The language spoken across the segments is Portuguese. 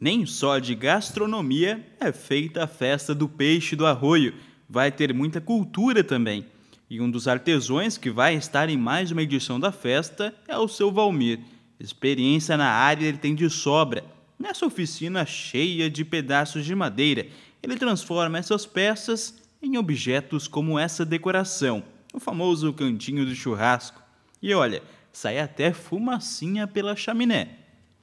Nem só de gastronomia é feita a festa do peixe do arroio, vai ter muita cultura também. E um dos artesões que vai estar em mais uma edição da festa é o seu Valmir. Experiência na área ele tem de sobra. Nessa oficina cheia de pedaços de madeira, ele transforma essas peças em objetos como essa decoração, o famoso cantinho do churrasco. E olha, sai até fumacinha pela chaminé.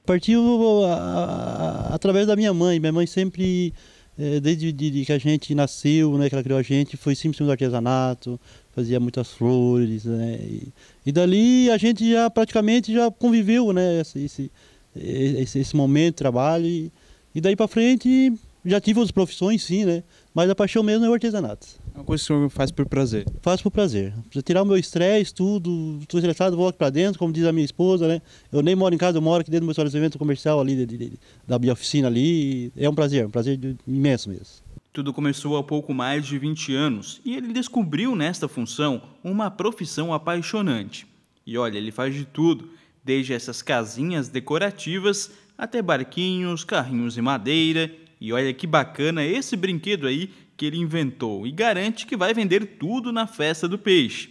Partiu a, a, através da minha mãe. Minha mãe sempre, é, desde de, de que a gente nasceu, né, que ela criou a gente, foi sempre do artesanato, fazia muitas flores, né? E, e, dali a gente já praticamente já conviveu, né? Esse, esse, esse, esse momento, trabalho. E, e daí para frente já tive outras profissões, sim, né? Mas a paixão mesmo é o artesanato. É uma coisa que o senhor faz por prazer? Faço por prazer. Preciso tirar o meu estresse, tudo. Estou estressado, aqui para dentro, como diz a minha esposa, né? Eu nem moro em casa, eu moro aqui dentro do meu estabelecimento comercial ali, de, de, de, da minha oficina ali. É um prazer, um prazer imenso mesmo. Tudo começou há pouco mais de 20 anos e ele descobriu nesta função uma profissão apaixonante. E olha, ele faz de tudo, desde essas casinhas decorativas até barquinhos, carrinhos de madeira e olha que bacana esse brinquedo aí que ele inventou e garante que vai vender tudo na festa do peixe.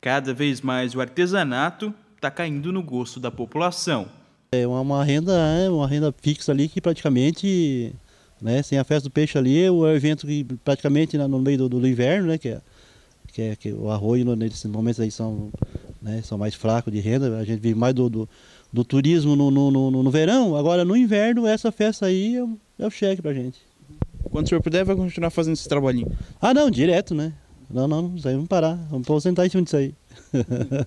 Cada vez mais o artesanato está caindo no gosto da população. É uma renda, né, uma renda fixa ali que praticamente, né, sem a festa do peixe ali, é o evento que praticamente no meio do, do inverno, né, que é, que, é, que o arroz nesses momentos aí são, né, são mais fracos de renda, a gente vive mais do, do, do turismo no, no, no, no verão, agora no inverno essa festa aí é Dá é o cheque pra gente. Quando o senhor puder, vai continuar fazendo esse trabalhinho. Ah, não, direto, né? Não, não, não, isso aí vamos parar. Vamos aposentar em cima disso aí.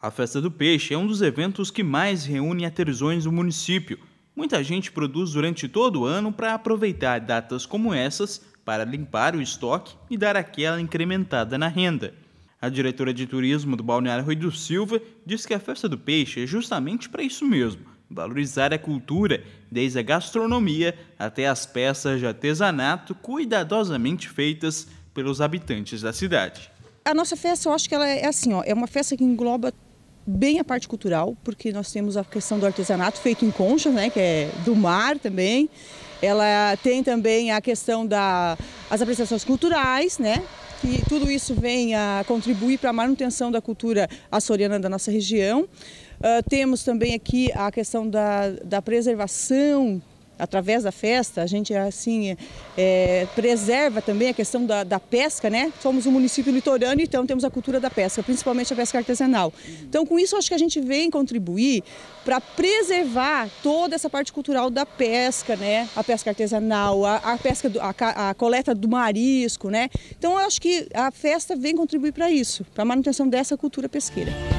a Festa do Peixe é um dos eventos que mais reúne aterizões do município. Muita gente produz durante todo o ano para aproveitar datas como essas para limpar o estoque e dar aquela incrementada na renda. A diretora de turismo do Balneário Rui do Silva diz que a Festa do Peixe é justamente para isso mesmo Valorizar a cultura, desde a gastronomia até as peças de artesanato cuidadosamente feitas pelos habitantes da cidade. A nossa festa, eu acho que ela é assim, ó, é uma festa que engloba bem a parte cultural, porque nós temos a questão do artesanato feito em conchas, né, que é do mar também. Ela tem também a questão das da, apresentações culturais, né, que tudo isso venha contribuir para a manutenção da cultura açoriana da nossa região. Uh, temos também aqui a questão da, da preservação através da festa, a gente assim é, preserva também a questão da, da, pesca, né? Somos um município litorâneo, então temos a cultura da pesca, principalmente a pesca artesanal. Então, com isso, acho que a gente vem contribuir para preservar toda essa parte cultural da pesca, né? A pesca artesanal, a, a pesca, do, a, a, coleta do marisco, né? Então, acho que a festa vem contribuir para isso, para a manutenção dessa cultura pesqueira.